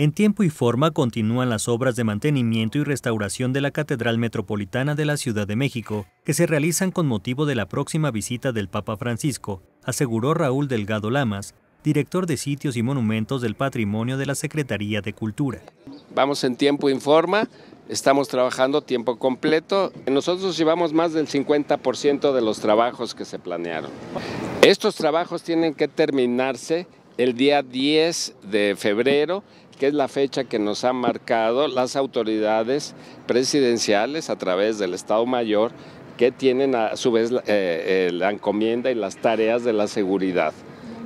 En tiempo y forma continúan las obras de mantenimiento y restauración de la Catedral Metropolitana de la Ciudad de México, que se realizan con motivo de la próxima visita del Papa Francisco, aseguró Raúl Delgado Lamas, director de Sitios y Monumentos del Patrimonio de la Secretaría de Cultura. Vamos en tiempo y forma, estamos trabajando tiempo completo. Nosotros llevamos más del 50% de los trabajos que se planearon. Estos trabajos tienen que terminarse el día 10 de febrero, que es la fecha que nos han marcado las autoridades presidenciales a través del Estado Mayor, que tienen a su vez eh, eh, la encomienda y las tareas de la seguridad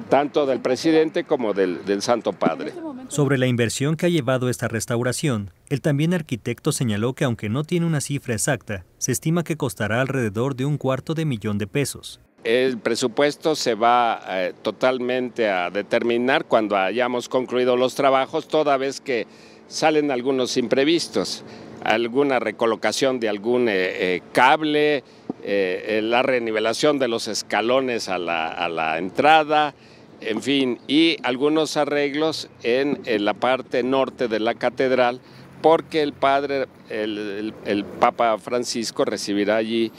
tanto del presidente como del, del, Santo Padre. Sobre la inversión que ha llevado esta restauración, el también arquitecto señaló que aunque no tiene una cifra exacta, se estima que costará alrededor de un cuarto de millón de pesos. El presupuesto se va eh, totalmente a determinar cuando hayamos concluido los trabajos, toda vez que salen algunos imprevistos, alguna recolocación de algún eh, eh, cable, la renivelación de los escalones a la, entrada, en fin, y algunos arreglos en, la parte norte de la catedral porque el padre, el, Papa Francisco recibirá allí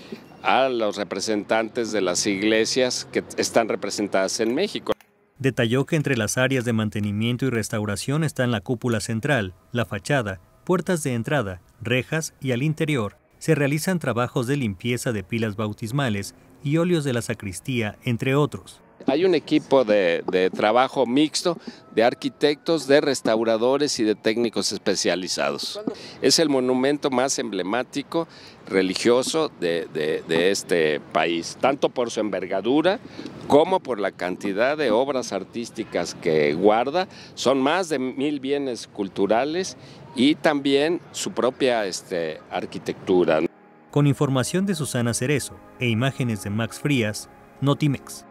a los representantes de las iglesias que están representadas en México. Detalló que entre las áreas de mantenimiento y restauración están la cúpula central, la fachada, puertas de entrada, rejas y al interior se realizan trabajos de limpieza de pilas bautismales y óleos de la sacristía, entre otros. Hay un equipo de, trabajo mixto de arquitectos, de restauradores y de técnicos especializados. Es el monumento más emblemático religioso de, este país, tanto por su envergadura como por la cantidad de obras artísticas que guarda. Son más de mil bienes culturales y también su propia este, arquitectura. Con información de Susana Cerezo e imágenes de Max Frías, Notimex.